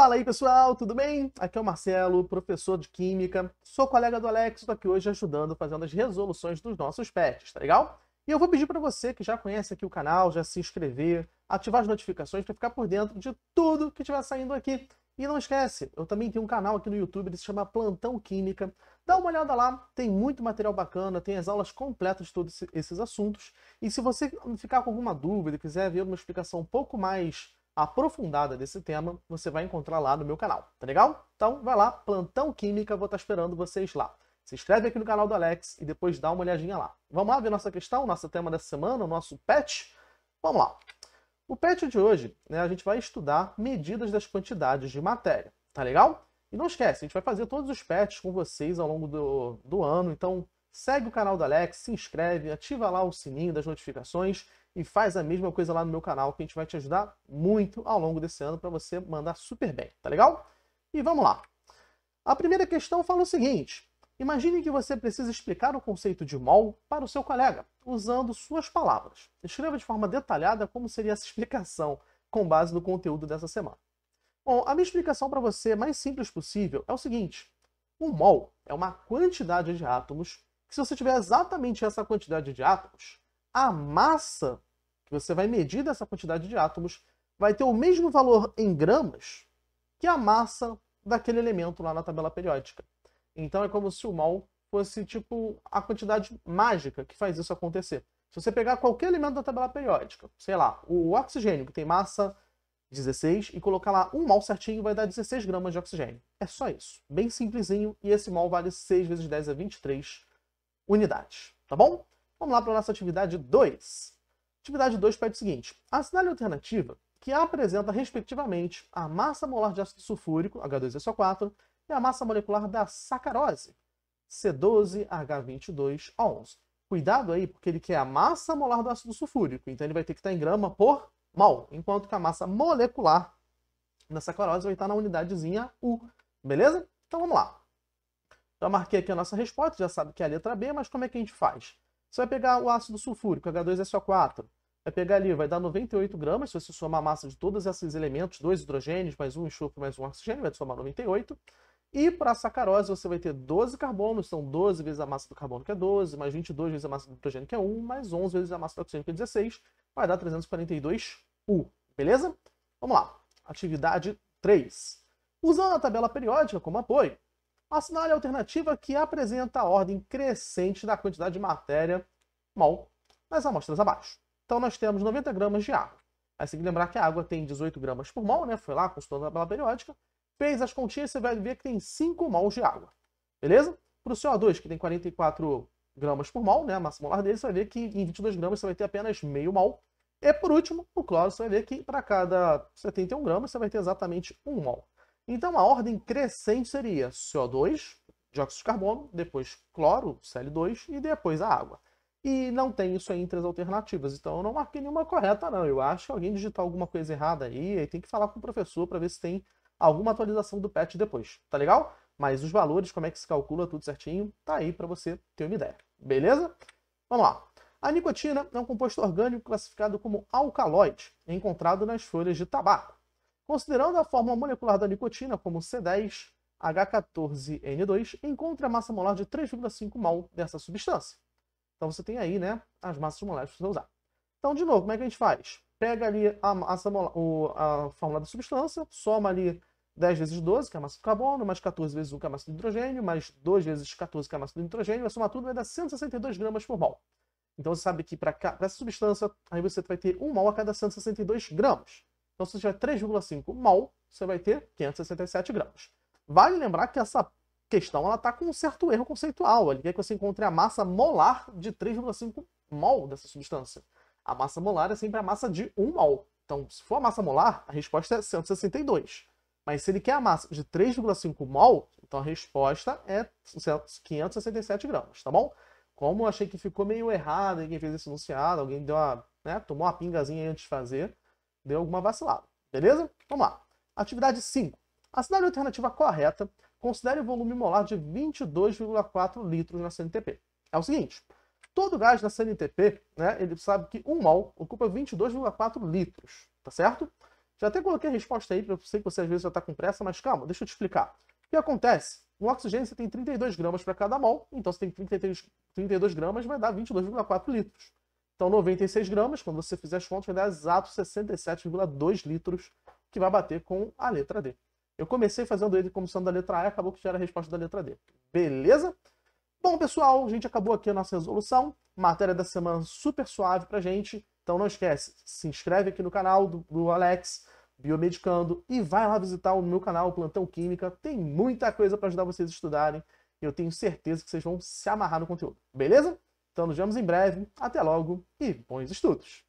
Fala aí pessoal, tudo bem? Aqui é o Marcelo, professor de Química, sou colega do Alex, estou aqui hoje ajudando fazendo as resoluções dos nossos pets, tá legal? E eu vou pedir para você que já conhece aqui o canal, já se inscrever, ativar as notificações para ficar por dentro de tudo que estiver saindo aqui. E não esquece, eu também tenho um canal aqui no YouTube, ele se chama Plantão Química. Dá uma olhada lá, tem muito material bacana, tem as aulas completas de todos esses assuntos. E se você ficar com alguma dúvida, quiser ver uma explicação um pouco mais aprofundada desse tema você vai encontrar lá no meu canal, tá legal? Então vai lá, Plantão Química, vou estar tá esperando vocês lá. Se inscreve aqui no canal do Alex e depois dá uma olhadinha lá. Vamos lá ver nossa questão, nosso tema dessa semana, o nosso PET? Vamos lá. O PET de hoje, né, a gente vai estudar medidas das quantidades de matéria, tá legal? E não esquece, a gente vai fazer todos os PETs com vocês ao longo do, do ano, então Segue o canal do Alex, se inscreve, ativa lá o sininho das notificações e faz a mesma coisa lá no meu canal, que a gente vai te ajudar muito ao longo desse ano para você mandar super bem, tá legal? E vamos lá. A primeira questão fala o seguinte: imagine que você precisa explicar o conceito de mol para o seu colega, usando suas palavras. Escreva de forma detalhada como seria essa explicação com base no conteúdo dessa semana. Bom, a minha explicação para você mais simples possível é o seguinte: um mol é uma quantidade de átomos que se você tiver exatamente essa quantidade de átomos, a massa que você vai medir dessa quantidade de átomos vai ter o mesmo valor em gramas que a massa daquele elemento lá na tabela periódica. Então é como se o mol fosse tipo a quantidade mágica que faz isso acontecer. Se você pegar qualquer elemento da tabela periódica, sei lá, o oxigênio, que tem massa 16, e colocar lá um mol certinho, vai dar 16 gramas de oxigênio. É só isso. Bem simplesinho, e esse mol vale 6 vezes 10 a 23 Unidades, tá bom? Vamos lá para a nossa atividade 2. Atividade 2 pede o seguinte: assinale a alternativa que apresenta, respectivamente, a massa molar de ácido sulfúrico, H2SO4, e a massa molecular da sacarose, C12H22O11. Cuidado aí, porque ele quer a massa molar do ácido sulfúrico, então ele vai ter que estar em grama por mol, enquanto que a massa molecular da sacarose vai estar na unidadezinha U, beleza? Então vamos lá. Já marquei aqui a nossa resposta, já sabe que é a letra B, mas como é que a gente faz? Você vai pegar o ácido sulfúrico, H2SO4, vai pegar ali, vai dar 98 gramas, se você somar a massa de todos esses elementos, dois hidrogênios, mais um enxofre, mais um oxigênio, vai somar 98. E para a sacarose você vai ter 12 carbonos, são 12 vezes a massa do carbono, que é 12, mais 22 vezes a massa do hidrogênio, que é 1, mais 11 vezes a massa do oxigênio, que é 16, vai dar 342 U, beleza? Vamos lá, atividade 3. Usando a tabela periódica como apoio, assinale a alternativa que apresenta a ordem crescente da quantidade de matéria mol nas amostras abaixo. Então nós temos 90 gramas de água. Aí você tem que lembrar que a água tem 18 gramas por mol, né? Foi lá, consultando a tabela periódica, fez as continhas, você vai ver que tem 5 mols de água. Beleza? Para o CO2, que tem 44 gramas por mol, né? A massa molar dele, você vai ver que em 22 gramas você vai ter apenas meio mol. E por último, o cloro, você vai ver que para cada 71 gramas você vai ter exatamente 1 mol. Então a ordem crescente seria CO2, dióxido de carbono, depois cloro, Cl2 e depois a água. E não tem isso aí entre as alternativas, então eu não marquei nenhuma correta não. Eu acho que alguém digitou alguma coisa errada aí, aí tem que falar com o professor para ver se tem alguma atualização do patch depois, tá legal? Mas os valores, como é que se calcula tudo certinho, tá aí para você ter uma ideia, beleza? Vamos lá. A nicotina é um composto orgânico classificado como alcaloide, encontrado nas folhas de tabaco. Considerando a forma molecular da nicotina como C10, H14N2, encontre a massa molar de 3,5 mol dessa substância. Então você tem aí né, as massas molares que você vai usar. Então, de novo, como é que a gente faz? Pega ali a, massa molar, a fórmula da substância, soma ali 10 vezes 12, que é a massa do carbono, mais 14 vezes 1, que é a massa do hidrogênio, mais 2 vezes 14, que é a massa do nitrogênio, vai é somar tudo, vai dar 162 gramas por mol. Então você sabe que para essa substância, aí você vai ter 1 mol a cada 162 gramas. Então, se você tiver 3,5 mol, você vai ter 567 gramas. Vale lembrar que essa questão ela está com um certo erro conceitual. Ele quer é que você encontre a massa molar de 3,5 mol dessa substância. A massa molar é sempre a massa de 1 mol. Então, se for a massa molar, a resposta é 162. Mas se ele quer a massa de 3,5 mol, então a resposta é 567 gramas, tá bom? Como eu achei que ficou meio errado, alguém fez esse enunciado, alguém deu uma, né, tomou uma pingazinha antes de fazer, deu alguma vacilada. Beleza? Vamos lá. Atividade 5. Assinale a alternativa correta. Considere o volume molar de 22,4 litros na CNTP. É o seguinte, todo gás na CNTP, né, ele sabe que 1 um mol ocupa 22,4 litros, tá certo? Já até coloquei a resposta aí, eu sei que você às vezes já está com pressa, mas calma, deixa eu te explicar. O que acontece? No oxigênio você tem 32 gramas para cada mol, então você tem 33, 32 gramas, vai dar 22,4 litros. Então, 96 gramas, quando você fizer as contas, vai dar exato 67,2 litros, que vai bater com a letra D. Eu comecei fazendo ele como sendo da letra A e acabou que já era a resposta da letra D. Beleza? Bom, pessoal, a gente acabou aqui a nossa resolução. Matéria da semana super suave pra gente. Então não esquece, se inscreve aqui no canal do, do Alex, Biomedicando, e vai lá visitar o meu canal, Plantão Química. Tem muita coisa para ajudar vocês a estudarem. Eu tenho certeza que vocês vão se amarrar no conteúdo. Beleza? Então nos vemos em breve. Até logo e bons estudos!